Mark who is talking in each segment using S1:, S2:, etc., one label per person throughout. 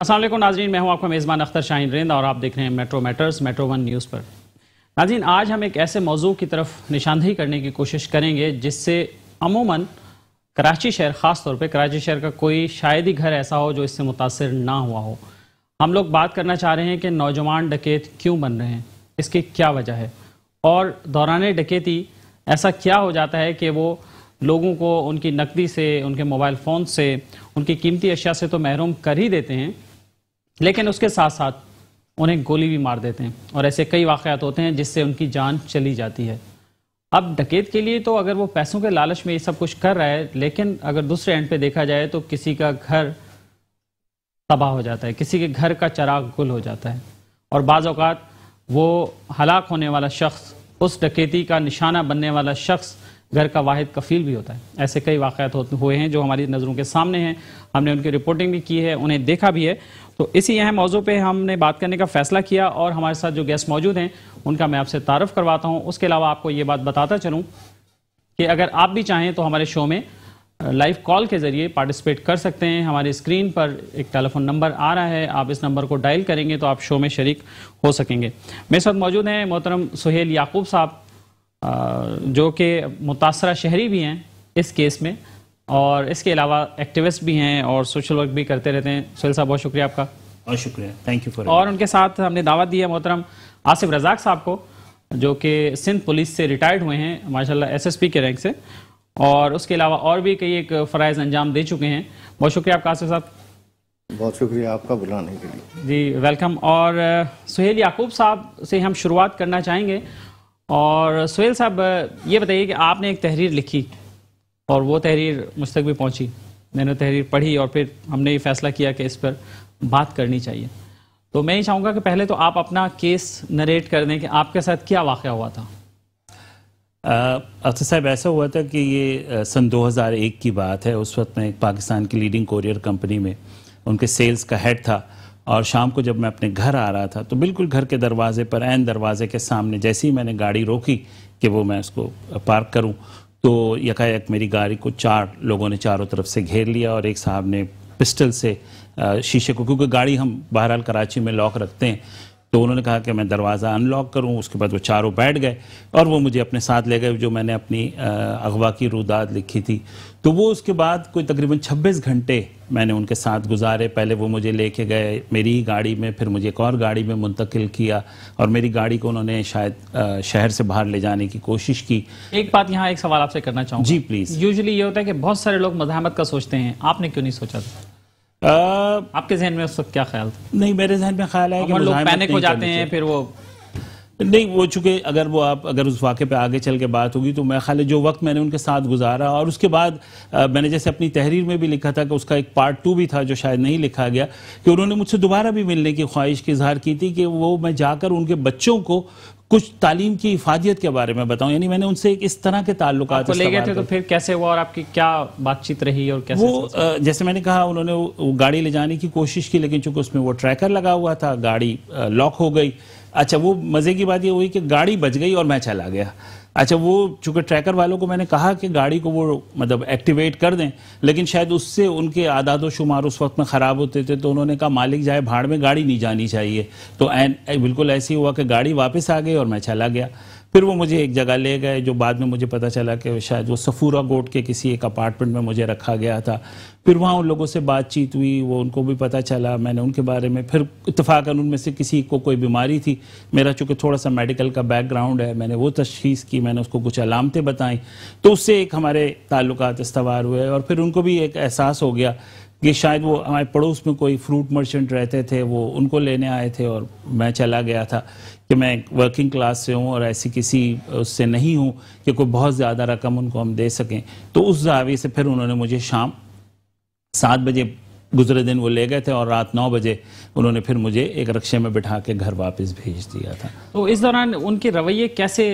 S1: असल नाजीन मैं हूं आपका मेज़बान अख्तर शाहन रिंद और आप देख रहे हैं metro matters metro one news पर नाजीन आज हम एक ऐसे मौजू की तरफ निशानदेही करने की कोशिश करेंगे जिससे अमूमन कराची शहर ख़ास तौर पे कराची शहर का कोई शायद ही घर ऐसा हो जो इससे मुतासर ना हुआ हो हम लोग बात करना चाह रहे हैं कि नौजवान डकैत क्यों बन रहे हैं इसकी क्या वजह है और दौरान डकैती ऐसा क्या हो जाता है कि वो लोगों को उनकी नकदी से उनके मोबाइल फ़ोन से उनकी कीमती अशिया से तो महरूम कर ही देते हैं लेकिन उसके साथ साथ उन्हें गोली भी मार देते हैं और ऐसे कई वाकयात होते हैं जिससे उनकी जान चली जाती है अब डकैत के लिए तो अगर वो पैसों के लालच में ये सब कुछ कर रहा है लेकिन अगर दूसरे एंड पे देखा जाए तो किसी का घर तबाह हो जाता है किसी के घर का चराग गुल हो जाता है और बाज़ात वो हलाक होने वाला शख्स उस डकैती का निशाना बनने वाला शख्स घर का वाहिद कफील भी होता है ऐसे कई वाकत हुए हैं जो हमारी नज़रों के सामने हैं हमने उनकी रिपोर्टिंग भी की है उन्हें देखा भी है तो इसी अहम मौजू पर हमने बात करने का फ़ैसला किया और हमारे साथ जो गेस्ट मौजूद हैं उनका मैं आपसे तारफ़ करवाता हूँ उसके अलावा आपको ये बात बताता चलूँ कि अगर आप भी चाहें तो हमारे शो में लाइव कॉल के ज़रिए पार्टिसिपेट कर सकते हैं हमारे स्क्रीन पर एक टेलीफोन नंबर आ रहा है आप इस नंबर को डायल करेंगे तो आप शो में शरीक हो सकेंगे मेरे साथ मौजूद हैं मोहतरम सुहेल याकूब साहब जो कि मुतासरा शहरी भी हैं इस केस में और इसके अलावा एक्टिविस्ट भी हैं और सोशल वर्क भी करते रहते हैं सुहेल साहब बहुत शुक्रिया आपका
S2: बहुत शुक्रिया थैंक यू फॉर
S1: और उनके साथ हमने दावा दी है मोहतरम आसिफ रजाक साहब को जो कि सिंध पुलिस से रिटायर्ड हुए हैं माशाल्लाह एसएसपी के रैंक से और उसके अलावा और भी कई एक फ़रज़ अंजाम दे चुके हैं बहुत शुक्रिया आपका आसिफ साहब
S3: बहुत शुक्रिया आपका बुलाने के लिए
S1: जी वेलकम और सुहेल याकूब साहब से हम शुरुआत करना चाहेंगे और सुहेल साहब ये बताइए कि आपने एक तहरीर लिखी और वो तहरीर मुझ तक भी पहुंची मैंने तहरीर पढ़ी और फिर हमने ये फैसला किया कि इस पर बात करनी चाहिए तो मैं ये चाहूँगा कि पहले तो आप अपना केस नरेट कर दें कि आपके साथ क्या वाक़ हुआ था
S2: अक्सर साहब ऐसा हुआ था कि ये सन 2001 की बात है उस वक्त मैं एक पाकिस्तान की लीडिंग कोरियर कंपनी में उनके सेल्स का हेड था और शाम को जब मैं अपने घर आ रहा था तो बिल्कुल घर के दरवाजे पर एन दरवाजे के सामने जैसे ही मैंने गाड़ी रोकी कि वो मैं उसको पार्क करूँ तो यकायक मेरी गाड़ी को चार लोगों ने चारों तरफ से घेर लिया और एक साहब ने पिस्टल से शीशे को क्योंकि गाड़ी हम बहरहाल कराची में लॉक रखते हैं तो उन्होंने कहा कि मैं दरवाज़ा अनलॉक करूं उसके बाद वो चारों बैठ गए और वो मुझे अपने साथ ले गए जो मैंने अपनी अगवा की रुदाद लिखी थी तो वो उसके बाद कोई तकरीबन 26 घंटे मैंने उनके साथ गुजारे पहले वो मुझे लेके गए मेरी ही गाड़ी में फिर मुझे एक और गाड़ी में मुंतकिल किया और मेरी गाड़ी को उन्होंने शायद शहर से बाहर ले जाने की कोशिश की
S1: एक बात यहाँ एक सवाल आपसे करना चाहूँगा जी प्लीज़
S2: यूजली ये होता है कि बहुत सारे लोग मजामत का सोचते हैं आपने क्यों नहीं सोचा था आपके जहन में उस वक्त क्या ख्याल था नहीं मेरे जहन में ख्याल है कि लोग पैनिक हो जाते हैं फिर वो नहीं वो चूंकि अगर वो आप अगर उस वाक़े पे आगे चल के बात होगी तो मैं ख्याल जो वक्त मैंने उनके साथ गुजारा और उसके बाद आ, मैंने जैसे अपनी तहरीर में भी लिखा था कि उसका एक पार्ट टू भी था जो शायद नहीं लिखा गया कि उन्होंने मुझसे दोबारा भी मिलने की ख्वाहिश की इजहार की थी कि वो मैं जाकर उनके बच्चों को कुछ तालीम की हिफाजियत के बारे में बताऊं यानी मैंने उनसे एक इस तरह के ताल्लुक ले गए थे तो फिर कैसे हुआ और आपकी क्या बातचीत रही और कैसे वो जैसे मैंने कहा उन्होंने वो गाड़ी ले जाने की कोशिश की लेकिन चूंकि उसमें वो ट्रैकर लगा हुआ था गाड़ी लॉक हो गई अच्छा वो मज़े की बात ये हुई कि गाड़ी बच गई और मैं चला गया अच्छा वो चूँकि ट्रैकर वालों को मैंने कहा कि गाड़ी को वो मतलब एक्टिवेट कर दें लेकिन शायद उससे उनके आदाद व शुमार उस वक्त में ख़राब होते थे तो उन्होंने कहा मालिक जाए भाड़ में गाड़ी नहीं जानी चाहिए तो बिल्कुल ऐसे हुआ कि गाड़ी वापस आ गई और मैं चला गया फिर वो मुझे एक जगह ले गए जो बाद में मुझे पता चला कि शायद वो सफूरा गोट के किसी एक अपार्टमेंट में मुझे रखा गया था फिर वहाँ उन लोगों से बातचीत हुई वो उनको भी पता चला मैंने उनके बारे में फिर इतफाक़न उनमें से किसी को कोई बीमारी थी मेरा चूँकि थोड़ा सा मेडिकल का बैकग्राउंड है मैंने वो तशीस की मैंने उसको कुछ अलामतें बताई तो उससे एक हमारे ताल्लुक इस्तवार हुए और फिर उनको भी एक एहसास हो गया कि शायद वो हमारे पड़ोस में कोई फ्रूट मर्चेंट रहते थे वो उनको लेने आए थे और मैं चला गया था कि मैं वर्किंग क्लास से हूँ और ऐसी किसी उससे नहीं हूँ कि कोई बहुत ज़्यादा रकम उनको हम दे सकें तो उस दावे से फिर उन्होंने मुझे शाम सात बजे गुजरे दिन वो ले गए थे और रात नौ बजे उन्होंने फिर मुझे एक रक्शे में बिठा के घर वापस भेज दिया था
S1: तो इस दौरान उनके रवैये कैसे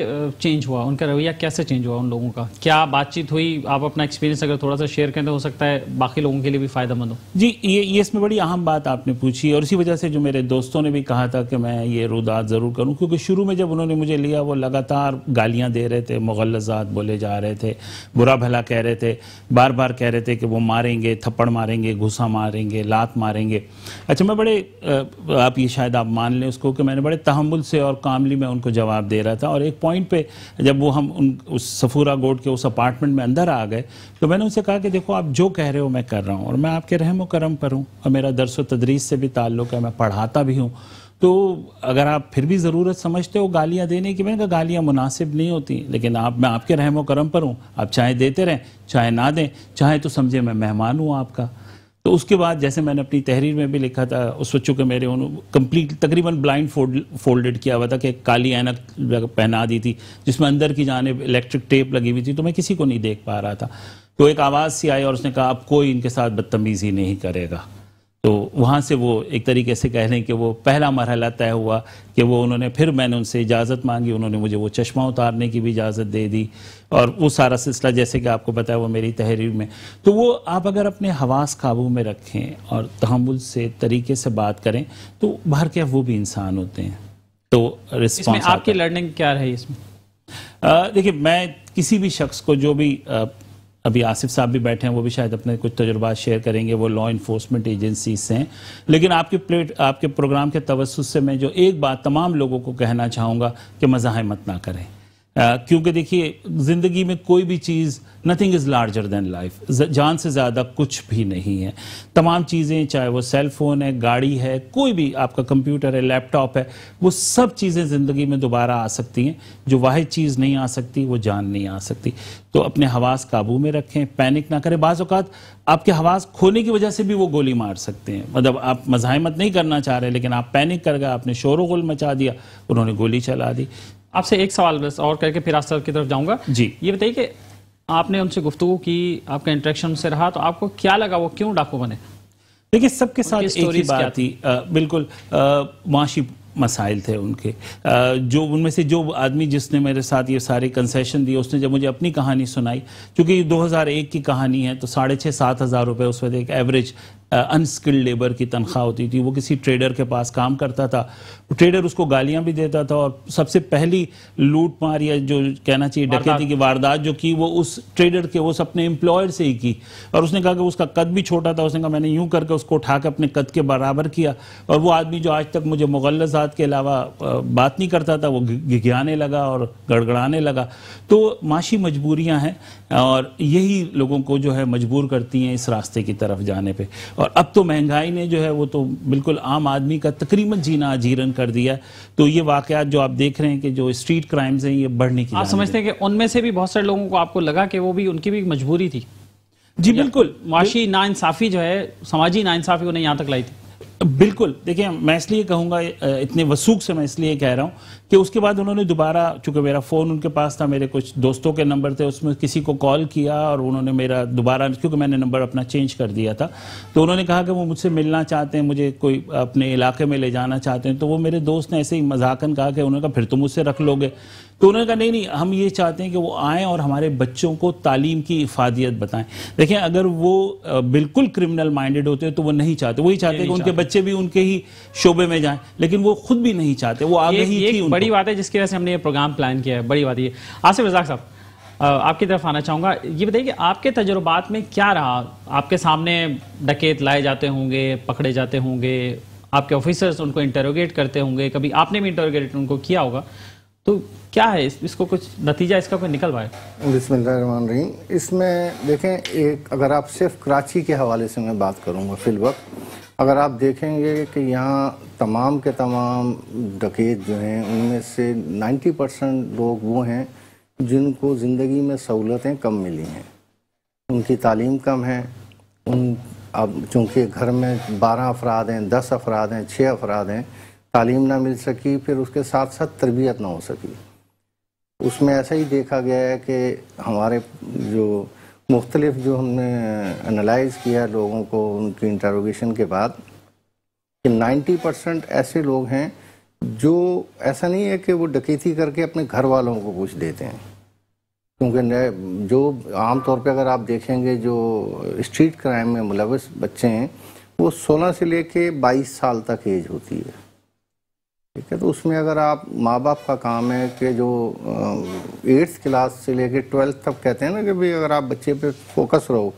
S1: चेंज हुआ उनका रवैया कैसे चेंज हुआ उन लोगों का क्या बातचीत हुई आप अपना एक्सपीरियंस अगर थोड़ा सा शेयर करें तो हो सकता है बाकी लोगों के लिए भी फ़ायदेमंद हो
S2: जी ये ये इसमें बड़ी अहम बात आपने पूछी और इसी वजह से जो मेरे दोस्तों ने भी कहा था कि मैं ये रुदात ज़रूर करूँ क्योंकि शुरू में जब उन्होंने मुझे लिया वो लगातार गालियाँ दे रहे थे मुगलजात बोले जा रहे थे बुरा भला कह रहे थे बार बार कह रहे थे कि वो मारेंगे थप्पड़ मारेंगे घुसा मारेंगे लात मारेंगे अच्छा मैं बड़े आप ये शायद आप मान लें उसको कि मैंने बड़े तहमुल से और कामली में उनको जवाब दे रहा था और एक पॉइंट पे जब वो हम उन उस सफूरा गोड के उस अपार्टमेंट में अंदर आ गए तो मैंने उनसे कहा कि देखो आप जो कह रहे हो मैं कर रहा हूँ और मैं आपके रहम करम पर हूँ और मेरा दरस तदरीस से भी ताल्लुक है मैं पढ़ाता भी हूँ तो अगर आप फिर भी ज़रूरत समझते हो गालियाँ देने की मैंने कहा गालियाँ मुनासिब नहीं होती लेकिन आप मैं आपके रहम करम पर हूँ आप चाहे देते रहें चाहे ना दें चाहे तो समझे मैं मेहमान हूँ आपका तो उसके बाद जैसे मैंने अपनी तहरीर में भी लिखा था उस वक्त चूँकि मेरे उन्होंने कंप्लीट तकरीबन ब्लाइंड फोल्ड फोल्डेड किया हुआ था कि काली ऐनक पहना दी थी जिसमें अंदर की जानब इलेक्ट्रिक टेप लगी हुई थी तो मैं किसी को नहीं देख पा रहा था तो एक आवाज़ सी आई और उसने कहा अब कोई इनके साथ बदतमीज़ी नहीं करेगा तो वहाँ से वो एक तरीके से कह लें कि वो पहला मरहला तय हुआ कि वो उन्होंने फिर मैंने उनसे इजाज़त मांगी उन्होंने मुझे वो चश्मा उतारने की भी इजाज़त दे दी और वो सारा सिलसिला जैसे कि आपको बताया वो मेरी तहरीर में तो वो आप अगर अपने हवास काबू में रखें और तहमुल से तरीके से बात करें तो बाहर क्या वो भी इंसान होते हैं तो रिस्पॉन्स आपकी
S1: लर्निंग क्या रही इसमें
S2: देखिए मैं किसी भी शख्स को जो भी अभी आसिफ साहब भी बैठे हैं वो भी शायद अपने कुछ तजुर्बात शेयर करेंगे वो लॉ इन्फोर्समेंट एजेंसी से हैं लेकिन आपके प्लेट आपके प्रोग्राम के तवसुस से मैं जो एक बात तमाम लोगों को कहना चाहूँगा कि मजाहमत ना करें Uh, क्योंकि देखिए ज़िंदगी में कोई भी चीज़ nothing is larger than life जान से ज़्यादा कुछ भी नहीं है तमाम चीज़ें चाहे वो सेल फोन है गाड़ी है कोई भी आपका कंप्यूटर है लैपटॉप है वो सब चीज़ें ज़िंदगी में दोबारा आ सकती हैं जो वाहि चीज़ नहीं आ सकती वो जान नहीं आ सकती तो अपने हवास काबू में रखें पैनिक ना करें बाज़ात आपके हवास खोने की वजह से भी वो गोली मार सकते हैं मतलब आप मजामत नहीं करना चाह रहे लेकिन आप पैनिक कर गए आपने शोर गुल मचा दिया उन्होंने गोली चला दी आपसे एक सवाल बस और करके फिर आज की तरफ जाऊंगा जी
S1: ये बताइए कि आपने उनसे गुफ्तु की आपका इंटरेक्शन उनसे रहा तो आपको क्या लगा वो क्यों डाकू बने
S2: देखिए सबके साथ एक ही बात थी आ, बिल्कुल माशी मसाइल थे उनके आ, जो उनमें से जो आदमी जिसने मेरे साथ ये सारे कंसेशन दिए उसने जब मुझे अपनी कहानी सुनाई क्योंकि 2001 की कहानी है तो साढ़े छः सात हज़ार रुपये उस वक्त एक एवरेज अनस्किल्ड लेबर की तनख्वाह होती थी वो किसी ट्रेडर के पास काम करता था ट्रेडर उसको गालियां भी देता था और सबसे पहली लूट मार या जो कहना चाहिए डकैती की वारदात जो की वो उस ट्रेडर के उस अपने एम्प्लॉयर से ही की और उसने कहा कि उसका कद भी छोटा था उसने कहा मैंने यूं करके उसको उठा अपने कद के बराबर किया और वो आदमी जो आज तक मुझे मुगलजात के अलावा बात नहीं करता था वो घिघियाने लगा और गड़गड़ाने लगा तो माशी मजबूरियाँ हैं और यही लोगों को जो है मजबूर करती हैं इस रास्ते की तरफ जाने पर और अब तो महंगाई ने जो है वो तो बिल्कुल आम आदमी का तकरीबन जीना अजीरन कर दिया तो ये वाकयात जो आप देख रहे हैं कि जो स्ट्रीट क्राइम्स हैं ये बढ़ने की आप समझते हैं कि उनमें से भी बहुत सारे लोगों को आपको लगा कि वो भी उनकी भी मजबूरी थी जी बिल्कुल माशी ना इंसाफी जो है समाजी ना इंसाफी उन्हें यहाँ तक लाई थी बिल्कुल देखिए मैं इसलिए कहूंगा इतने वसूख से मैं इसलिए कह रहा हूं कि उसके बाद उन्होंने दोबारा चूंकि मेरा फ़ोन उनके पास था मेरे कुछ दोस्तों के नंबर थे उसमें किसी को कॉल किया और उन्होंने मेरा दोबारा क्योंकि मैंने नंबर अपना चेंज कर दिया था तो उन्होंने कहा कि वो मुझसे मिलना चाहते हैं मुझे कोई अपने इलाके में ले जाना चाहते हैं तो वो मेरे दोस्त ने ऐसे ही मजाकन कहा कि उन्होंने कहा फिर तुम मुझसे रख लोगे तो उन्होंने कहा नहीं नहीं हम ये चाहते हैं कि वो आए और हमारे बच्चों को तालीम की इफादियत बताएं देखें अगर वो बिल्कुल क्रिमिनल माइंडेड होते हैं तो वो नहीं चाहते वही चाहते कि उनके बच्चे बच्चे भी उनके ही शोबे में जाएं लेकिन वो खुद भी नहीं चाहते वो आगे ही थी बड़ी बात है जिसकी वजह से हमने ये प्रोग्राम प्लान किया है बड़ी बात ये आसिफ रजाक
S1: साहब आपकी तरफ आना चाहूँगा ये बताइए कि आपके तजुर्बात में क्या रहा आपके सामने डकेत लाए जाते होंगे पकड़े जाते होंगे आपके ऑफिसर्स उनको इंटरोगेट करते होंगे कभी आपने भी इंटरोगेट उनको किया होगा तो क्या है इस, इसको कुछ नतीजा इसका कोई
S3: निकल पाए बिस्मिल्लाहमान रही इसमें देखें एक अगर आप सिर्फ कराची के हवाले से मैं बात करूंगा फिल वक्त अगर आप देखेंगे कि यहाँ तमाम के तमाम डकेत जो हैं उनमें से 90 परसेंट लोग वो हैं जिनको ज़िंदगी में सहूलतें कम मिली हैं उनकी तालीम कम है उन अब चूँकि घर में 12 अफराद हैं 10 अफराद हैं 6 अफराद हैं तालीम ना मिल सकी फिर उसके साथ साथ तरबियत ना हो सकी उसमें ऐसा ही देखा गया है कि हमारे जो मुख्तलिफ जो हमने एनालाइज किया लोगों को उनकी इंटरोगेशन के बाद कि 90 परसेंट ऐसे लोग हैं जो ऐसा नहीं है कि वो डकैती करके अपने घर वालों को कुछ देते हैं क्योंकि जो आम तौर पे अगर आप देखेंगे जो स्ट्रीट क्राइम में मुलविस बच्चे हैं वो 16 से लेके 22 साल तक एज होती है ठीक है तो उसमें अगर आप माँ बाप का काम है कि जो एट्थ क्लास से लेकर ट्वेल्थ तक कहते हैं ना कि भाई अगर आप बच्चे पे फोकस रहो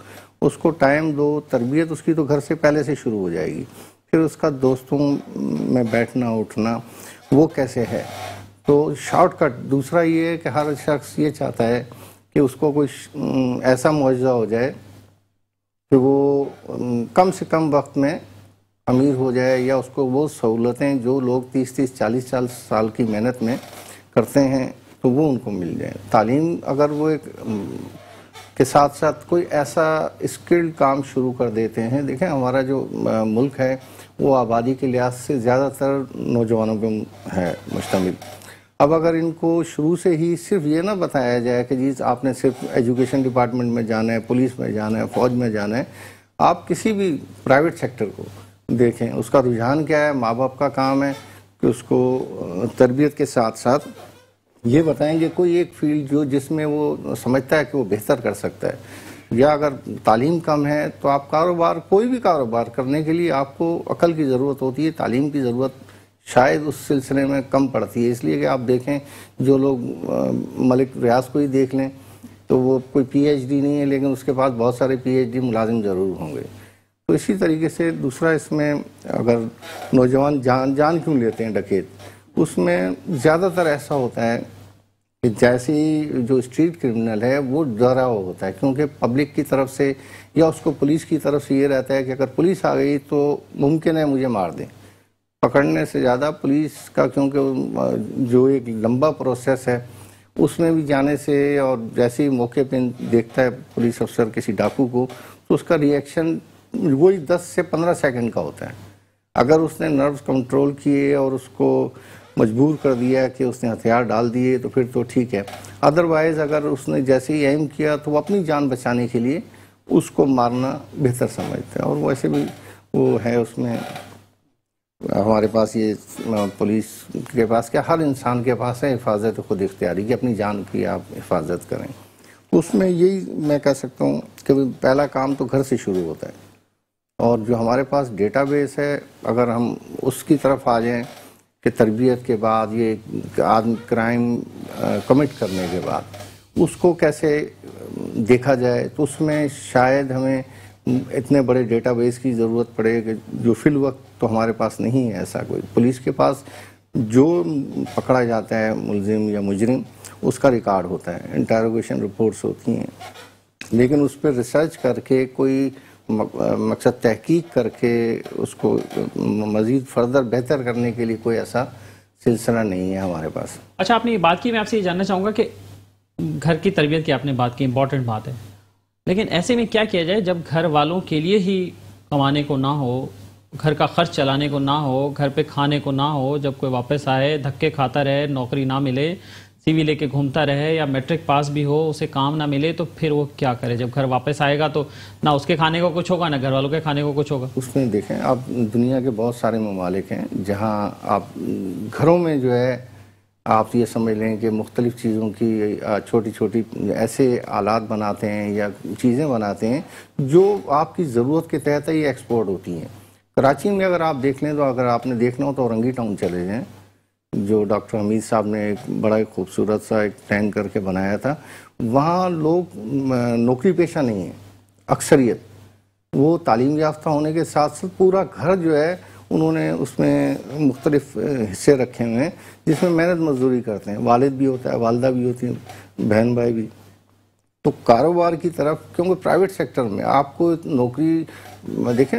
S3: उसको टाइम दो तरबियत उसकी तो घर से पहले से शुरू हो जाएगी फिर उसका दोस्तों में बैठना उठना वो कैसे है तो शॉर्टकट दूसरा ये है कि हर शख्स ये चाहता है कि उसको कोई ऐसा मुआवजा हो जाए कि वो कम से कम वक्त में अमीर हो जाए या उसको वो सहूलतें जो लोग तीस तीस चालीस चालीस साल की मेहनत में करते हैं तो वो उनको मिल जाए तालीम अगर वो एक के साथ साथ कोई ऐसा स्किल्ड काम शुरू कर देते हैं देखें हमारा जो मुल्क है वो आबादी के लिहाज से ज़्यादातर नौजवानों पर है मुश्तमिल अब अगर इनको शुरू से ही सिर्फ ये ना बताया जाए कि जी आपने सिर्फ एजुकेशन डिपार्टमेंट में जाना है पुलिस में जाना है फौज में जाना है आप किसी भी प्राइवेट सेक्टर को देखें उसका रुझान क्या है माँ बाप का काम है कि उसको तरबियत के साथ साथ ये बताएं कि कोई एक फील्ड जो जिसमें वो समझता है कि वो बेहतर कर सकता है या अगर तालीम कम है तो आप कारोबार कोई भी कारोबार करने के लिए आपको अकल की ज़रूरत होती है तालीम की ज़रूरत शायद उस सिलसिले में कम पड़ती है इसलिए कि आप देखें जो लोग मलिक रियाज को ही देख लें तो वो कोई पीएचडी नहीं है लेकिन उसके पास बहुत सारे पीएचडी मुलाजिम ज़रूर होंगे तो इसी तरीके से दूसरा इसमें अगर नौजवान जान जान क्यों लेते हैं डकैत उसमें ज़्यादातर ऐसा होता है कि जैसे ही जो स्ट्रीट क्रिमिनल है वो डरा हुआ होता है क्योंकि पब्लिक की तरफ से या उसको पुलिस की तरफ से ये रहता है कि अगर पुलिस आ गई तो मुमकिन है मुझे मार दें पकड़ने से ज़्यादा पुलिस का क्योंकि जो एक लंबा प्रोसेस है उसमें भी जाने से और जैसे ही मौके पर देखता है पुलिस अफसर किसी डाकू को तो उसका रिएक्शन वही दस से पंद्रह सेकंड का होता है अगर उसने नर्व्स कंट्रोल किए और उसको मजबूर कर दिया कि उसने हथियार डाल दिए तो फिर तो ठीक है अदरवाइज़ अगर उसने जैसे ही एम किया तो वो अपनी जान बचाने के लिए उसको मारना बेहतर समझते हैं और वैसे भी वो है उसमें हमारे पास ये पुलिस के पास क्या हर इंसान के पास है हिफाजत खुद इख्तियारी की अपनी जान की आप हिफाजत करें उसमें यही मैं कह सकता हूँ कि पहला काम तो घर से शुरू होता है और जो हमारे पास डेटाबेस है अगर हम उसकी तरफ आ जाएं कि तरबियत के बाद ये आदमी क्राइम कमिट करने के बाद उसको कैसे देखा जाए तो उसमें शायद हमें इतने बड़े डेटाबेस की ज़रूरत पड़े कि जो फिल वक्त तो हमारे पास नहीं है ऐसा कोई पुलिस के पास जो पकड़ा जाता है मुलजिम या मुजरिम उसका रिकॉर्ड होता है इंटारोगेशन रिपोर्ट्स होती हैं लेकिन उस पर रिसर्च करके कोई मकसद तहकीक करके उसको मज़ीद फर्दर बेहतर करने के लिए कोई ऐसा सिलसिला नहीं है हमारे पास
S1: अच्छा आपने ये बात की मैं आपसे ये जानना चाहूँगा कि घर की तरबियत की आपने बात की इम्पोर्टेंट बात है लेकिन ऐसे में क्या किया जाए जब घर वालों के लिए ही कमाने को ना हो घर का खर्च चलाने को ना हो घर पे खाने को ना हो जब कोई वापस आए धक्के खाता रहे नौकरी ना मिले सीवी लेके घूमता रहे या मैट्रिक पास भी हो उसे काम ना मिले तो फिर वो क्या करे जब घर वापस आएगा तो ना उसके खाने को कुछ होगा ना घर
S3: वालों के खाने को कुछ होगा उसमें देखें आप दुनिया के बहुत सारे ममालिक हैं जहाँ आप घरों में जो है आप ये समझ लें कि मुख्तलिफ़ चीज़ों की छोटी छोटी ऐसे आलात बनाते हैं या चीज़ें बनाते हैं जो आपकी ज़रूरत के तहत ही एक्सपोर्ट होती हैं कराची में अगर आप देख लें तो अगर आपने देखना हो तो औरंगी टाउन चले जाएँ जो डॉक्टर हमीद साहब ने एक बड़ा ही खूबसूरत सा एक टैंक करके बनाया था वहाँ लोग नौकरी पेशा नहीं है अक्सरियत वो तालीम याफ्ता होने के साथ साथ पूरा घर जो है उन्होंने उसमें मुख्तलिफ हिस्से रखे हुए हैं जिसमें मेहनत मजदूरी करते हैं वालिद भी होता है वालदा भी होती है बहन भाई भी तो कारोबार की तरफ क्योंकि प्राइवेट सेक्टर में आपको नौकरी देखें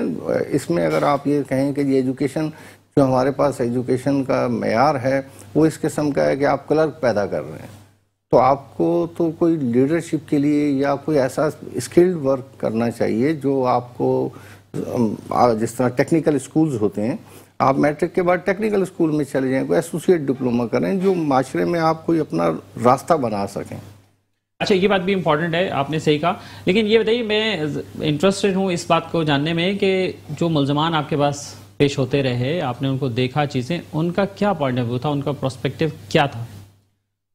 S3: इसमें अगर आप ये कहें कि ये एजुकेशन जो हमारे पास एजुकेशन का मैार है वो इस किस्म का है कि आप क्लर्क पैदा कर रहे हैं तो आपको तो कोई लीडरशिप के लिए या कोई ऐसा स्किल्ड वर्क करना चाहिए जो आपको जिस तरह टेक्निकल स्कूल्स होते हैं आप मैट्रिक के बाद टेक्निकल स्कूल में चले जाएं कोई एसोसिएट डिप्लोमा करें जो माशरे में आप कोई अपना रास्ता बना सकें
S1: अच्छा ये बात भी इम्पॉर्टेंट है आपने सही कहा लेकिन ये बताइए मैं इंटरेस्टेड हूँ इस बात को जानने में कि जो मुलजमान आपके पास पेश होते रहे आपने उनको देखा चीज़ें उनका क्या पॉइंट ऑफ व्यू था उनका प्रोस्पेक्टिव क्या था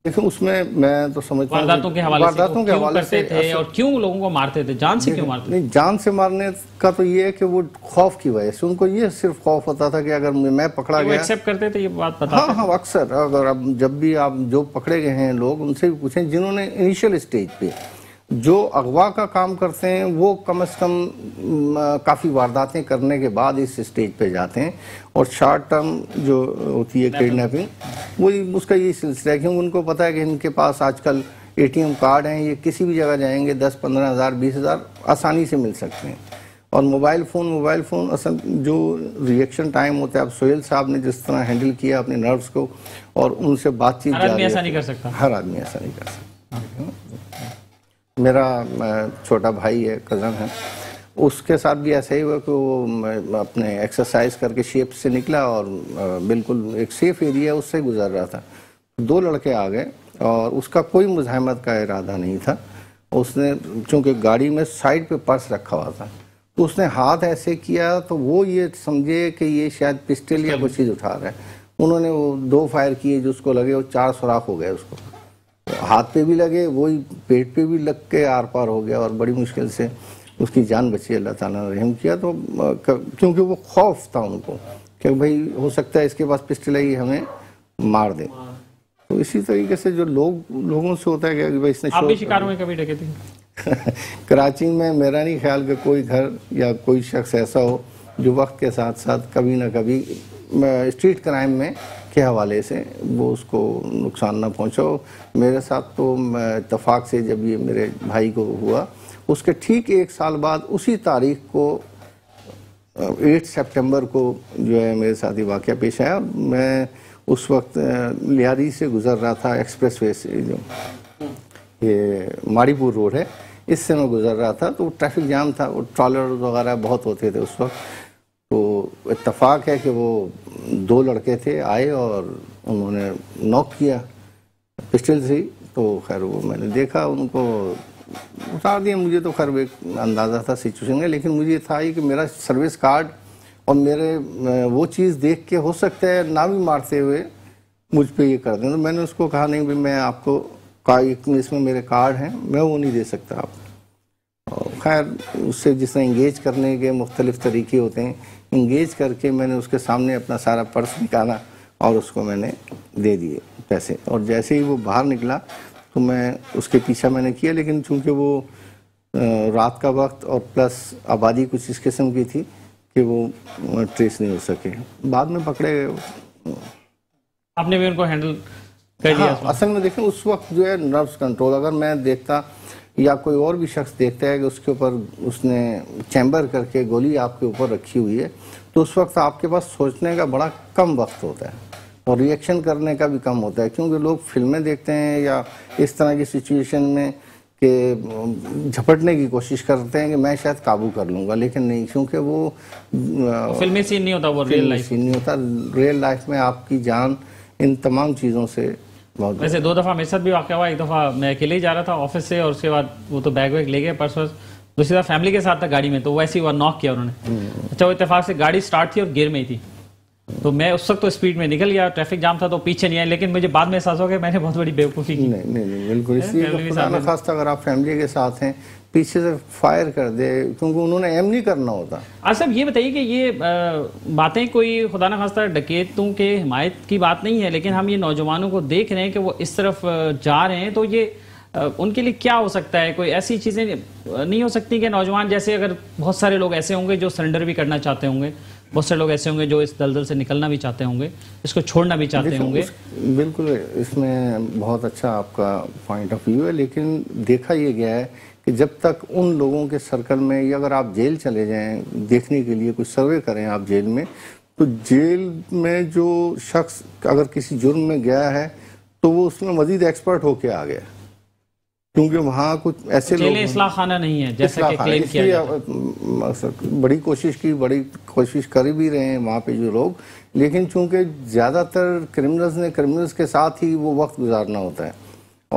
S3: देखिए उसमें मैं तो समझता हूँ वारदातों के हवाले वारदातों के हवाले से थे और
S1: क्यों लोगों को मारते थे जान से क्यों मारते
S3: नहीं जान से मारने का तो ये है कि वो खौफ की वजह से उनको ये सिर्फ खौफ होता था कि अगर मैं पकड़ा गया एक्सेप्ट
S1: करते थे ये बात पता हाँ
S3: हाँ अक्सर अगर अब जब भी आप जो पकड़े गए हैं लोग उनसे भी पूछें जिन्होंने इनिशियल स्टेज पे जो अगवा का काम करते हैं वो कम से कम काफ़ी वारदातें करने के बाद इस स्टेज पे जाते हैं और शॉर्ट टर्म जो होती है किडनेपिंग वो उसका ये सिलसिला है क्योंकि उनको पता है कि इनके पास आजकल एटीएम कार्ड हैं ये किसी भी जगह जाएंगे दस पंद्रह हज़ार बीस हज़ार आसानी से मिल सकते हैं और मोबाइल फ़ोन मोबाइल फ़ोन असल जो रिएक्शन टाइम होता है अब सोहेल साहब ने जिस तरह हैंडल किया अपने नर्व्स को और उनसे बातचीत हर आदमी ऐसा नहीं कर सकता हर आदमी ऐसा नहीं कर सकता मेरा छोटा भाई है कज़न है उसके साथ भी ऐसा ही हुआ कि वो अपने एक्सरसाइज करके शेप से निकला और बिल्कुल एक सेफ एरिया उससे गुजर रहा था दो लड़के आ गए और उसका कोई मुजामत का इरादा नहीं था उसने चूँकि गाड़ी में साइड पे पर्स रखा हुआ था तो उसने हाथ ऐसे किया तो वो ये समझे कि ये शायद पिस्टल या कोई चीज़ उठा रहा है उन्होंने वो दो फायर किए जो उसको लगे वो चार सुराख हो गए उसको हाथ पे भी लगे वही पेट पे भी लग के आर पार हो गया और बड़ी मुश्किल से उसकी जान बची अल्लाह ताला ने रहम किया तो क्योंकि वो खौफ था उनको कि भाई हो सकता है इसके पास पिस्टल ही हमें मार दे तो इसी तरीके से जो लोग लोगों से होता है कि भाई इसने आप भी
S1: में कभी डके थे
S3: कराची में मेरा नहीं ख्याल कि कोई घर या कोई शख्स ऐसा हो जो वक्त के साथ साथ कभी ना कभी स्ट्रीट क्राइम में के हवाले से वो उसको नुकसान ना पहुंचो मेरे साथ तो इतफाक़ से जब ये मेरे भाई को हुआ उसके ठीक एक साल बाद उसी तारीख को एट सितंबर को जो है मेरे साथ ही वाक़ पेश आया मैं उस वक्त लिहारी से गुज़र रहा था एक्सप्रेस वे से जो ये माड़ीपुर रोड है इससे मैं गुज़र रहा था तो ट्रैफिक जाम था वो ट्रॉलर वगैरह बहुत होते थे उस वक्त तो इतफाक़ है कि वो दो लड़के थे आए और उन्होंने नॉक किया पिस्टल थी तो खैर वो मैंने देखा उनको उतार दिया मुझे तो खैर एक अंदाज़ा था सिचुएशन का लेकिन मुझे था ही कि मेरा सर्विस कार्ड और मेरे वो चीज़ देख के हो सकता है ना भी मारते हुए मुझ पर ये कर दें तो मैंने उसको कहा नहीं भाई मैं आपको इसमें मेरे कार्ड हैं मैं वो नहीं दे सकता आप खैर उससे जिसने इंगेज करने के मुख्तलिफ तरीके होते हैं इंगेज करके मैंने उसके सामने अपना सारा पर्स निकाला और उसको मैंने दे दिए पैसे और जैसे ही वो बाहर निकला तो मैं उसके पीछा मैंने किया लेकिन चूंकि वो रात का वक्त और प्लस आबादी कुछ इस किस्म की थी कि वो ट्रेस नहीं हो सके बाद में पकड़े गए आपने भी उनको हैंडल कर दिया हाँ, असल में देखें उस वक्त जो है नर्व्स कंट्रोल अगर मैं देखता या कोई और भी शख्स देखता है कि उसके ऊपर उसने चैम्बर करके गोली आपके ऊपर रखी हुई है तो उस वक्त आपके पास सोचने का बड़ा कम वक्त होता है और रिएक्शन करने का भी कम होता है क्योंकि लोग फिल्में देखते हैं या इस तरह की सिचुएशन में कि झपटने की कोशिश करते हैं कि मैं शायद काबू कर लूँगा लेकिन नहीं क्योंकि वो फिल्मी
S1: सीन नहीं होता वो रियल लाइफ सीन
S3: नहीं होता रियल लाइफ में आपकी जान इन तमाम चीज़ों से वैसे
S1: दो दफ़ा मेरे साथ भी वाक़ हुआ एक दफ़ा मैं अकेले ही जा रहा था ऑफिस से और उसके बाद वो तो बैग वैग ले गए पर्स वर्स दूसरी दफ़ा फैमिली के साथ था गाड़ी में तो वैसे ही हुआ नॉक किया उन्होंने हम्म। अच्छा वो इतफाक से गाड़ी स्टार्ट थी और गिर में ही थी तो मैं उस वक्त तो स्पीड में निकल गया ट्रैफिक जाम था तो पीछे नहीं आया लेकिन मुझे बाद में एहसास हो गया मैंने बहुत बड़ी
S3: बेवकूफ़ी की नहीं नहीं नहीं बिल्कुल इसलिए तो खासतौर अगर आप फैमिली के साथ हैं पीछे से फायर कर दे क्योंकि उन्होंने एम नहीं करना होता
S1: आज साहब ये बताइए कि ये बातें कोई खुदा न खास्ता डकेतों के हिमात की बात नहीं है लेकिन हम ये नौजवानों को देख रहे हैं कि वो इस तरफ जा रहे हैं तो ये उनके लिए क्या हो सकता है कोई ऐसी चीज़ें नहीं हो सकती कि नौजवान जैसे अगर बहुत सारे लोग ऐसे होंगे जो सरेंडर भी करना चाहते होंगे बहुत से लोग ऐसे होंगे जो इस दलदल से निकलना भी चाहते होंगे इसको छोड़ना भी चाहते होंगे
S3: बिल्कुल इसमें बहुत अच्छा आपका पॉइंट ऑफ व्यू है लेकिन देखा यह गया है कि जब तक उन लोगों के सर्कल में या अगर आप जेल चले जाएं देखने के लिए कुछ सर्वे करें आप जेल में तो जेल में जो शख्स अगर किसी जुर्म में गया है तो वो उसमें मजीद एक्सपर्ट होके आ गया क्योंकि वहाँ कुछ ऐसे लोग
S1: खाना नहीं है जैसा कि क्लेम किया
S3: बड़ी कोशिश की बड़ी कोशिश कर भी रहे हैं वहाँ पे जो लोग लेकिन चूंकि ज़्यादातर क्रिमिनल्स ने क्रिमिनल्स के साथ ही वो वक्त गुजारना होता है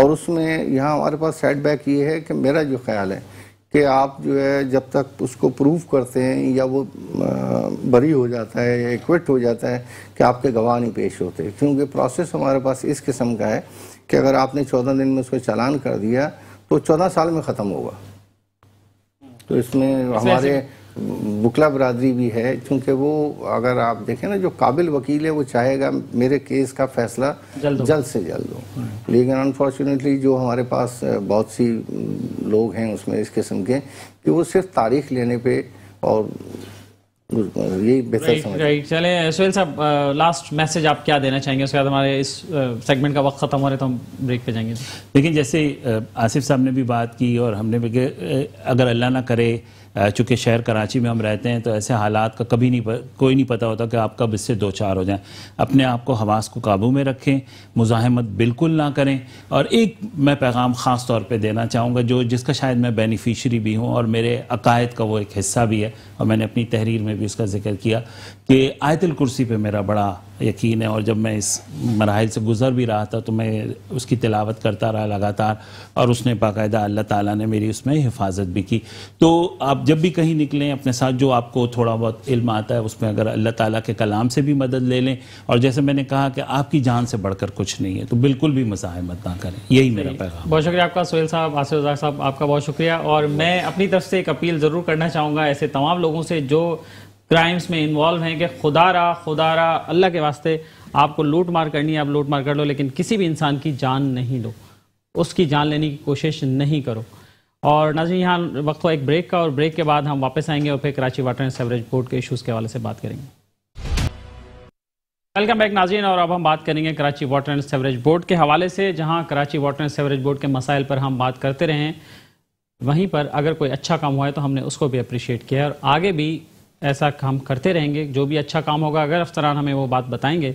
S3: और उसमें यहाँ हमारे पास सेटबैक ये है कि मेरा जो ख्याल है कि आप जो है जब तक उसको प्रूव करते हैं या वो बरी हो जाता है या इक्विट हो जाता है कि आपके गवाह नहीं पेश होते क्योंकि प्रोसेस हमारे पास इस किस्म का है कि अगर आपने चौदह दिन में उसको चालान कर दिया तो चौदह साल में ख़त्म होगा तो इसमें हमारे बुकला बरदरी भी है क्योंकि वो अगर आप देखें ना जो काबिल वकील है वो चाहेगा मेरे केस का फैसला जल्द जल्द से जल्द हो लेकिन अनफॉर्चुनेटली जो हमारे पास बहुत सी लोग हैं उसमें इस किस्म के कि वो सिर्फ तारीख लेने पे और चले
S1: सोहेल साहब लास्ट मैसेज आप क्या देना चाहेंगे उसके बाद हमारे इस सेगमेंट का वक्त ख़त्म हो रहा है तो हम ब्रेक पे जाएंगे
S2: लेकिन जैसे आसिफ साहब ने भी बात की और हमने भी अगर अल्लाह ना करे चूँकि शहर कराची में हम रहते हैं तो ऐसे हालात का कभी नहीं प, कोई नहीं पता होता कि आप कब इससे दो चार हो जाएं अपने आप को हवास को काबू में रखें मुजाहमत बिल्कुल ना करें और एक मैं पैगाम ख़ास तौर पे देना चाहूँगा जो जिसका शायद मैं बेनिफिशरी भी हूँ और मेरे अकायद का वो एक हिस्सा भी है और मैंने अपनी तहरीर में ने भी उसका जिक्र किया कि आयतल कुर्सी पे मेरा बड़ा यकीन है और जब मैं इस मराहल से गुज़र भी रहा था तो मैं उसकी तिलावत करता रहा लगातार और उसने बाकायदा अल्लाह ताला ने मेरी उसमें हिफाजत भी की तो आप जब भी कहीं निकलें अपने साथ जो आपको थोड़ा बहुत इल्म आता है उसमें अगर अल्लाह ताला के कलाम से भी मदद ले लें और जैसे मैंने कहा कि आपकी जान से बढ़कर कुछ नहीं है तो बिल्कुल भी मज़ाहमत ना करें यही मेरा पैगाम
S1: बहुत शुक्रिया आपका सोहेल साहब आसिफ साहब आपका बहुत शुक्रिया और मैं अपनी तरफ से एक अपील ज़रूर करना चाहूँगा ऐसे तमाम लोगों से जो क्राइम्स में इन्वॉल्व हैं कि खुदारा खुदारा अल्लाह के वास्ते आपको लूट मार करनी है आप लूट मार कर लो लेकिन किसी भी इंसान की जान नहीं लो उसकी जान लेने की कोशिश नहीं करो और नाजी यहाँ वक्त हुआ एक ब्रेक का और ब्रेक के बाद हम वापस आएंगे और फिर Karachi water and sewerage board के इश्यूज़ के हवाले से बात करेंगे वेलकम बैक नाजीन और अब हम बात करेंगे Karachi water and sewerage board के हवाले से जहाँ Karachi water and sewerage board के मसाइल पर हम बात करते रहें वहीं पर अगर कोई अच्छा काम हुआ है तो हमने उसको भी अप्रिशिएट किया है और आगे भी ऐसा काम करते रहेंगे जो भी अच्छा काम होगा अगर अफसरान हमें वो बात बताएंगे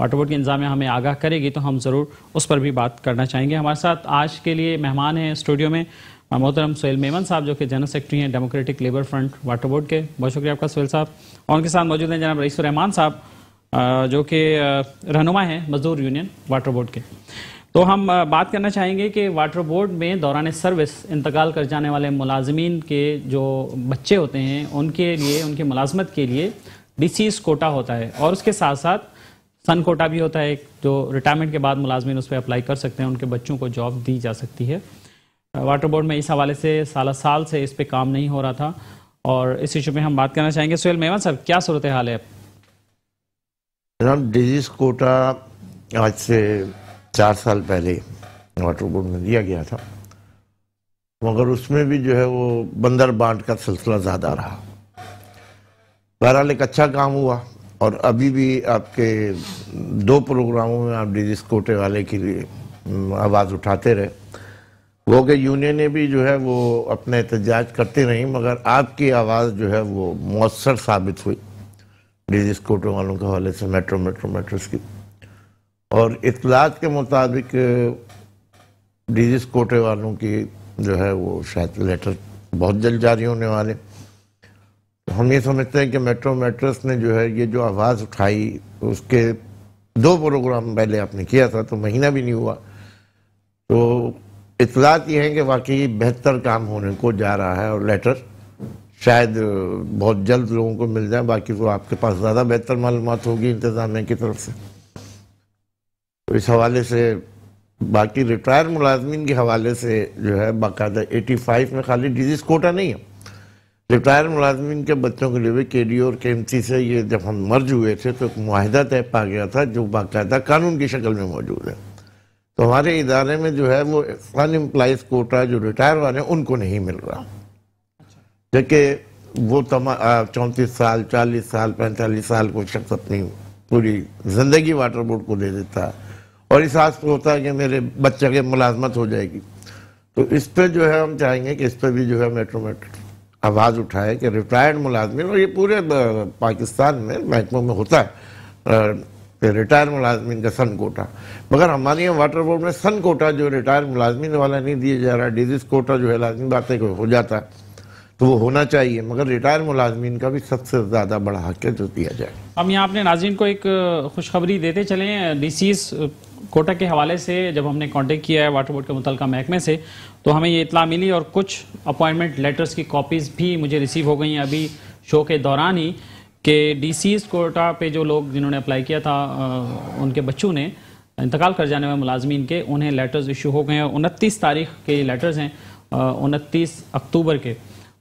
S1: वाटर बोर्ड की इंजाम हमें आगाह करेगी तो हम ज़रूर उस पर भी बात करना चाहेंगे हमारे साथ आज के लिए मेहमान हैं स्टूडियो में मोहतरम सोहेल मेमन साहब जो कि जनरल सेक्रेटरी हैं democratic labour front water board के बहुत शुक्रिया आपका सोहेल साहब और उनके साथ मौजूद हैं जनाब रईसरहमान साहब जो कि रहनुमा हैं मजदूर यूनियन वाटर बोर्ड के तो हम बात करना चाहेंगे कि वाटर बोर्ड में दौरान सर्विस इंतकाल कर जाने वाले मुलाजमीन के जो बच्चे होते हैं उनके लिए उनकी मुलाजमत के लिए डिसीज कोटा होता है और उसके साथ साथ सन कोटा भी होता है जो रिटायरमेंट के बाद मुलाजमीन उस पर अप्लाई कर सकते हैं उनके बच्चों को जॉब दी जा सकती है वाटर बोर्ड में इस हवाले से साल साल से इस पर काम नहीं हो रहा था और इस इशू में हम बात करना चाहेंगे सुहेल मेवन साहब क्या सूरत हाल है
S4: डिजीज कोटा आज से चार साल पहले वाटर बोर्ड में दिया गया था मगर उसमें भी जो है वो बंदर बांट का सिलसिला ज़्यादा रहा बहरहाल एक अच्छा काम हुआ और अभी भी आपके दो प्रोग्रामों में आप डिजिस कोटे वाले के लिए आवाज़ उठाते रहे वो कि ने भी जो है वो अपने एहतजाज करती रहीं मगर आपकी आवाज़ जो है वो मौसर साबित हुई डिजिस कोटे वालों के हवाले से मेट्रो मेट्रो मेट्रोस की और इतलात के मुताबिक डीजीस कोटे वालों की जो है वो शायद लेटर बहुत जल्द जारी होने वाले तो हम ये समझते हैं कि मेट्रो मेट्रस ने जो है ये जो आवाज़ उठाई उसके दो प्रोग्राम पहले आपने किया था तो महीना भी नहीं हुआ तो इतलात ये है कि वाकई बेहतर काम होने को जा रहा है और लेटर शायद बहुत जल्द लोगों को मिल जाए बाकी तो आपके पास ज़्यादा बेहतर मालूम होगी इंतज़ामिया की तरफ से तो इस हवाले से बाकी रिटायर मुलाजमीन के हवाले से जो है बाकायदा 85 में खाली डिजीज़ कोटा नहीं है रिटायर मुलाजमीन के बच्चों के लिए भी के डी और के एम सी से ये जब हम मर्ज हुए थे तो एक माहदा तय पा गया था जो बाकायदा कानून की शक्ल में मौजूद है तो हमारे इदारे में जो है वो अनएम्प्लाइज कोटा जो रिटायर वाले हैं उनको नहीं मिल रहा जबकि वो तमाम चौंतीस साल चालीस साल पैंतालीस साल को शख्स अपनी पूरी ज़िंदगी वाटर बोर्ड को दे देता है और इस हाथ पर होता है कि मेरे बच्चे के मुलाजमत हो जाएगी तो इस पर जो है हम चाहेंगे कि इस पर भी जो है मेट्रो मेट्रो आवाज़ उठाए कि रिटायर्ड मुलाजमिन और ये पूरे पाकिस्तान में महकमों में होता है रिटायर्ड मुलाजमीन का सन कोटा मगर हमारे यहाँ वाटर बोर्ड में सन कोटा जो रिटायर्ड मुलाजमिन वाला नहीं दिया जा रहा डिजीज़ कोटा जो है लाजमी बातें हो जाता है तो वो होना चाहिए मगर रिटायर मुलाजमीन का भी सबसे ज़्यादा बड़ा हक है जो दिया जाए
S1: हम यहाँ अपने नाजिन को एक खुशखबरी देते चलें एस कोटा के हवाले से जब हमने कांटेक्ट किया है वाटर बोर्ड के मुतल महकमे से तो हमें ये इतला मिली और कुछ अपॉइंटमेंट लेटर्स की कॉपीज़ भी मुझे रिसीव हो गई हैं अभी शो के दौरान ही कि डीसीज कोटा पे जो लोग जिन्होंने अप्लाई किया था उनके बच्चों ने इंतकाल कर जाने वाले मुलाजमीन के उन्हें लेटर्स इशू हो गए हैं उनतीस तारीख के लेटर्स हैं उनतीस अक्टूबर के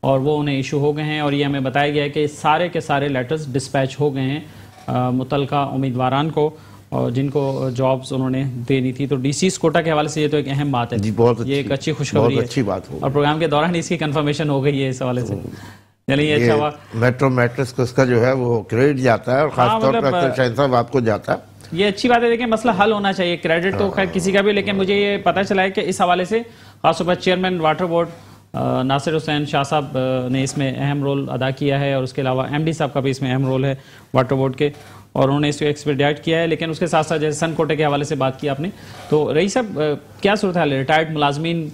S1: और वो उन्हें इशू हो गए हैं और ये हमें बताया गया है कि सारे के सारे लेटर्स डिस्पैच हो गए हैं मुतल उम्मीदवारान को और जिनको जॉब्स उन्होंने देनी थी तो डीसी कोटा के हवाले से ये तो एक अहम बात है जी बहुत ये एक अच्छी खुशखबरी है अच्छी बात हो और प्रोग्राम के दौरान इसकी कन्फर्मेशन हो गई है इस हवाले से तो
S4: अच्छा हुआ मेट्रो मेट्रिक्स को इसका जो है वो क्रेडिट जाता है और हाँ, खासतौर पर मतलब, साहब आपको जाता है
S1: ये अच्छी बात है देखिए मसला हल होना चाहिए क्रेडिट तो खैर हाँ। किसी का भी लेकिन मुझे ये पता चला है कि इस हवाले से खासतौर पर chairman water board Nasir Hussain Shah साहब ने इसमें अहम रोल अदा किया है और उसके अलावा एमडी साहब का भी इसमें अहम रोल है वाटर बोर्ड के और उन्होंने इसको एक्सपेडाइट किया है लेकिन उसके साथ साथ जैसे सन कोटे के हवाले से बात की आपने तो रही साहब क्या सूरत हाल है रिटायर्ड मुलाजमीन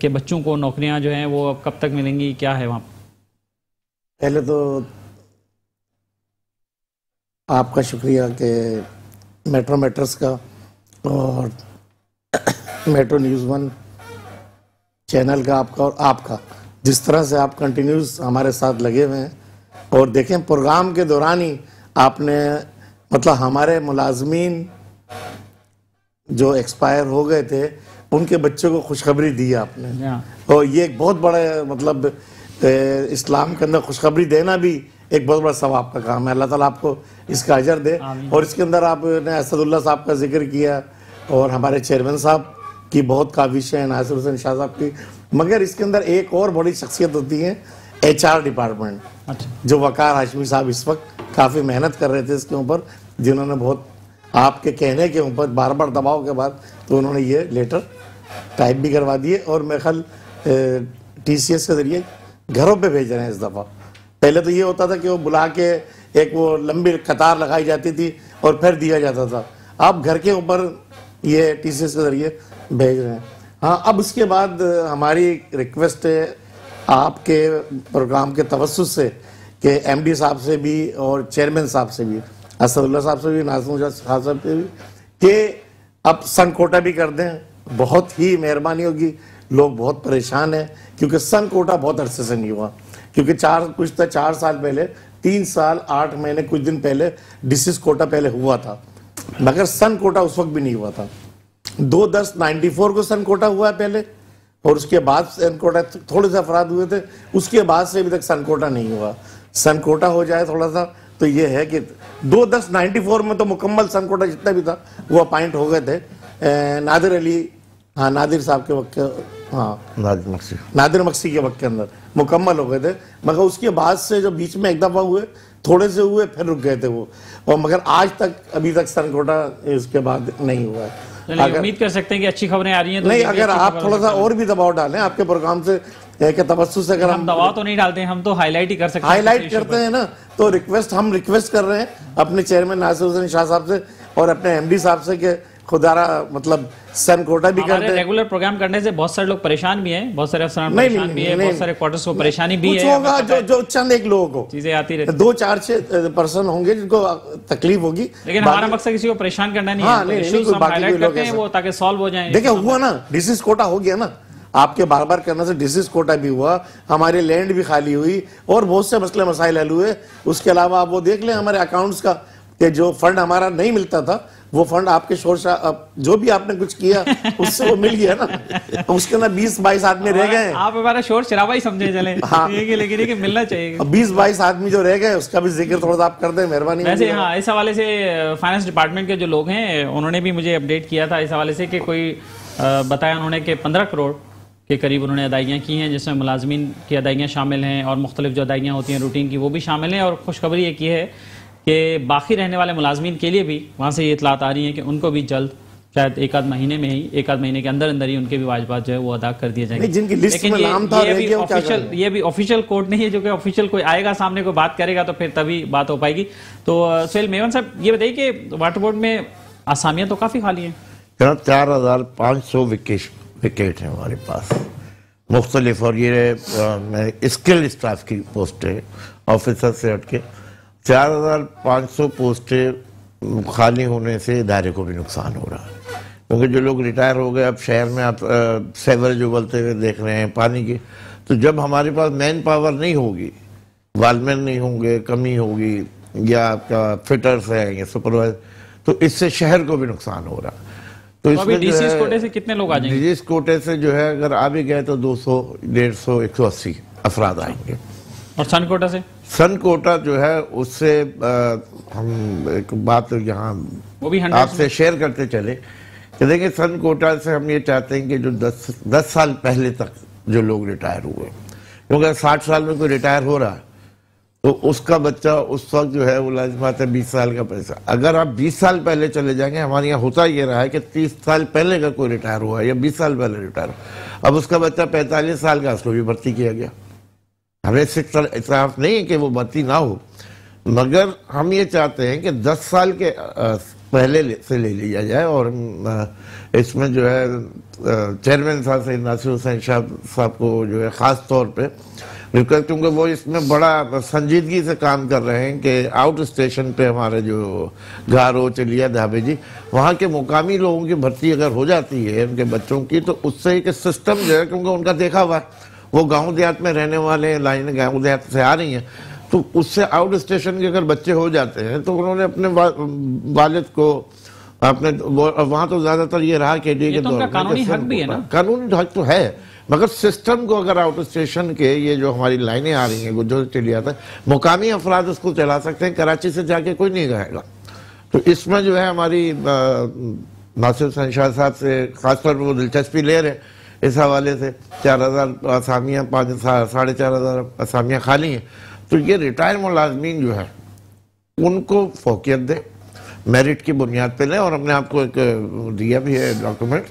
S1: के बच्चों को नौकरियां जो हैं वो अब कब तक मिलेंगी क्या है वहाँ
S5: पहले तो आपका शुक्रिया कि मेट्रो मेटर्स का और मेट्रो न्यूज़ वन चैनल का आपका और आपका जिस तरह से आप कंटिन्यूस हमारे साथ लगे हुए हैं और देखें प्रोग्राम के दौरान ही आपने मतलब हमारे मुलाजमीन जो एक्सपायर हो गए थे उनके बच्चों को खुशखबरी दी आपने और ये एक बहुत बड़ा मतलब इस्लाम के अंदर खुशखबरी देना भी एक बहुत बड़ा सवाब का काम है अल्लाह ताला आपको इसका अजर दे और इसके अंदर आपने असदुल्ला साहब का जिक्र किया और हमारे चेयरमैन साहब की बहुत काविश है नासिर हुसैन शाह साहब की मगर इसके अंदर एक और बड़ी शख्सियत होती है एच डिपार्टमेंट अच्छा। जो वकार हाशमी साहब इस वक्त काफ़ी मेहनत कर रहे थे इसके ऊपर जिन्होंने बहुत आपके कहने के ऊपर बार बार दबाव के बाद तो उन्होंने ये लेटर टाइप भी करवा दिए और मेरे ख्याल टी सी एस के ज़रिए घरों पे भेज रहे हैं इस दफ़ा पहले तो ये होता था कि वो बुला के एक वो लंबी कतार लगाई जाती थी और फिर दिया जाता था अब घर के ऊपर ये टी सी एस के ज़रिए भेज रहे हैं हाँ अब उसके बाद हमारी रिक्वेस्ट है आपके प्रोग्राम के तवस से कि एमडी साहब से भी और चेयरमैन साहब से भी असदुल्ला साहब से भी नासिर खान साहब से भी कि अब सन कोटा भी कर दें बहुत ही मेहरबानी होगी लोग बहुत परेशान हैं क्योंकि सन कोटा बहुत अरसे से नहीं हुआ क्योंकि चार कुछ था तो चार साल पहले तीन साल आठ महीने कुछ दिन पहले डिसीज कोटा पहले हुआ था मगर सन कोटा उस वक्त भी नहीं हुआ था दो दस नाइन्टी फोर को सनकोटा हुआ है पहले और उसके बाद सनकोटा थोड़े से अफराद हुए थे उसके बाद से अभी तक सनकोटा नहीं हुआ सनकोटा हो जाए थोड़ा सा तो ये है कि दो दस नाइन्टी फोर में तो मुकम्मल सनकोटा जितना भी था वो अपॉइंट हो गए थे नादिर अली हाँ नादिर साहब के वक्त हाँ नादिर मक्सी नादिर मक्सी के वक्त के अंदर मुकम्मल हो गए थे मगर उसके बाद से जो बीच में एक दफ़ा हुए थोड़े से हुए फिर रुक गए थे वो और मगर आज तक अभी तक सनकोटा इसके बाद नहीं हुआ है तो अगर
S1: उम्मीद कर सकते हैं कि अच्छी खबरें आ रही हैं तो नहीं अगर आप थोड़ा सा और
S5: भी दबाव डालें आपके प्रोग्राम से के तबस्सु से अगर हम दबाव
S1: तो नहीं डालते हम तो हाईलाइट ही कर सकते हैं हाईलाइट करते हैं
S5: ना तो रिक्वेस्ट हम रिक्वेस्ट कर रहे हैं अपने चेयरमैन नासिर हुसैन शाह साहब से और अपने एमडी साहब से कि खुदारा मतलब सन कोटा भी करते हैं
S1: रेगुलर प्रोग्राम करने से बहुत सारे लोग परेशान भी हैं बहुत सारे अफसरान परेशान भी हैं बहुत सारे क्वार्टर्स को परेशानी भी है होगा जो
S5: जो चंद एक लोगों को चीजें आती रहती दो चार छह पर्सन होंगे जिनको तकलीफ होगी लेकिन हमारा
S1: मकसद किसी को परेशान करना नहीं है हाँ, वो ताकि सोल्व हो जाए देखिए हुआ
S5: ना डिसीज कोटा हो गया ना आपके बार बार करने से डिसीज कोटा भी हुआ हमारे लैंड भी खाली हुई और बहुत से मसले मसाइल हल हुए उसके अलावा आप वो देख लें हमारे अकाउंट्स का कि जो फंड हमारा नहीं मिलता था वो फंड आपके शोर जो भी आपने कुछ किया उससे वो मिल गया ना उसके ना बीस बाईस आदमी रह गए
S1: आप हमारा शोर शराबा ही समझे चले हाँ तो ये के लेकिन के मिलना चाहिए बीस बाईस
S5: आदमी जो रह गए उसका भी जिक्र थोड़ा सा आप कर दें मेहरबानी वैसे हाँ
S1: इस हवाले से फाइनेंस डिपार्टमेंट के जो लोग हैं उन्होंने भी मुझे अपडेट किया था इस हवाले से कि कोई बताया उन्होंने कि पंद्रह करोड़ के करीब उन्होंने अदायगियाँ की हैं जिसमें मुलाजमीन की अदायगियाँ शामिल हैं और मुख्तलिफ जो अदायगियाँ होती हैं रूटीन की वो भी शामिल हैं और खुशखबरी एक ये है कि बाकी रहने वाले मुलाजमीन के लिए भी वहाँ से ये इतलात आ रही हैं कि उनको भी जल्द शायद एक आध महीने में ही एक आध महीने के अंदर अंदर ही उनके भी वाजबात जो है वो अदा कर दिए जाएंगे जिनकी लिस्ट में नाम था ये भी ऑफिशियल ये भी ऑफिशियल कोर्ट नहीं है जो कि ऑफिशियल कोई आएगा सामने को बात करेगा तो फिर तभी बात हो पाएगी तो सुहेल मेवन साहब ये बताइए कि वाटर बोर्ड में आसामियाँ तो काफ़ी खाली हैं
S4: चार हज़ार पाँच सौ विकेट विकेट हैं हमारे पास मुख्तलिफ और ये स्किल स्टाफ की पोस्ट है ऑफिसर से हट के चार हज़ार पाँच सौ पोस्टें खाली होने से इदारे को भी नुकसान हो रहा है क्योंकि जो लोग रिटायर हो गए अब शहर में आप जो बलते हुए देख रहे हैं पानी की तो जब हमारे पास मैन पावर नहीं होगी वालमैन नहीं होंगे कमी होगी या आपका फिटर्स है या सुपरवाइजर तो इससे शहर को भी नुकसान हो रहा तो, तो इसमें कोटे से कितने लोग आ जाएंगे डीसीज कोटे से जो है अगर आ भी गए तो 200 150 180 अफराद आएंगे और सन कोटा से सन कोटा जो है उससे हम एक बात यहाँ आपसे शेयर करते चले कि देखिए सन कोटा से हम ये चाहते हैं कि जो दस दस साल पहले तक जो लोग रिटायर हुए क्योंकि साठ साल में कोई रिटायर हो रहा है तो उसका बच्चा उस वक्त जो है वो लाजमात है बीस साल का पैसा अगर आप बीस साल पहले चले जाएंगे हमारे यहाँ होता ये रहा है कि तीस साल पहले का कोई रिटायर हुआ या बीस साल पहले रिटायर हुआ अब उसका बच्चा पैंतालीस साल का उसको भी भर्ती किया गया हमें सिर्फ इतराफ नहीं है कि वो भर्ती ना हो मगर हम ये चाहते हैं कि 10 साल के पहले से ले लिया जाए और इसमें जो है चेयरमैन साहब से नासिर हुसैन शाह साहब को जो है ख़ास तौर पर रिक्वेस्ट क्योंकि वो इसमें बड़ा संजीदगी से काम कर रहे हैं कि आउट स्टेशन पे हमारे जो गारो चलिया ढाबे जी वहाँ के मुकामी लोगों की भर्ती अगर हो जाती है उनके बच्चों की तो उससे एक सिस्टम जो है क्योंकि उनका देखा हुआ है वो गांव देहात में रहने वाले लाइन गांव देहात से आ रही हैं तो उससे आउट स्टेशन के अगर बच्चे हो जाते हैं तो उन्होंने अपने वाल वालिद को अपने वहाँ तो ज्यादातर ये रहा के डी के तो दौर कानूनी हक भी है ना कानूनी हक तो है मगर सिस्टम को अगर आउट स्टेशन के ये जो हमारी लाइनें आ रही हैं गुजर चिड़िया तक मुकामी अफराद उसको चला सकते हैं कराची से जाके कोई नहीं जाएगा तो इसमें जो है हमारी नासिर संशाह साहब से खासतौर पर वो दिलचस्पी ले रहे हैं इस हवाले से चार हज़ार असामियाँ पाँच साढ़े चार हज़ार असामियाँ खाली हैं तो ये रिटायर मुलाजमीन जो है उनको फोकियत दें मेरिट की बुनियाद पर लें और हमने आपको एक दिया भी है डॉक्यूमेंट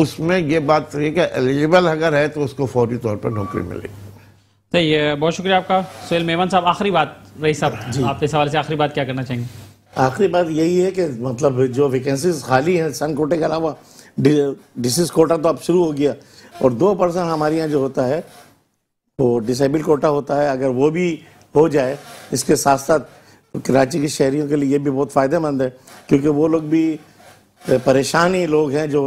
S4: उसमें ये बात है कि एलिजिबल अगर है तो उसको फौरी तौर पर नौकरी मिलेगी
S1: सही है बहुत शुक्रिया आपका सोहेल मेमन साहब आखिरी बात रही साहब आपके सवाल से आखिरी बात क्या करना चाहेंगे
S4: आखिरी बात यही है कि मतलब जो वैकेंसीज
S5: खाली हैं संकोटे के अलावा डिसीज कोटा तो अब शुरू हो गया और दो परसेंट हमारे यहाँ जो होता है वो डिसेबल कोटा होता है अगर वो भी हो जाए इसके साथ साथ कराची के शहरियों के लिए ये भी बहुत फ़ायदेमंद है क्योंकि वो लोग भी परेशानी लोग हैं जो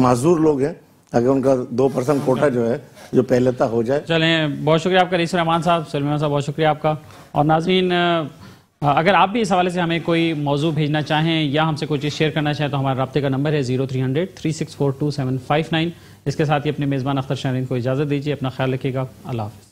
S5: माजूर लोग हैं अगर उनका दो परसेंट कोटा जो है जो पहले तक हो जाए
S1: चलें बहुत शुक्रिया आपका रईस रहमान साहब सलमान साहब बहुत शुक्रिया आपका और नाजीन अगर आप भी इस हवाले से हमें कोई मौजू भेजना चाहें या हमसे कोई चीज़ शेयर करना चाहें तो हमारा रबते का नंबर है zero three hundred three six four two seven five nine इसके साथ ही अपने मेज़बान अख्तर शाहरीन को इजाज़त दीजिए अपना ख्याल रखिएगा अल्लाह हाफ़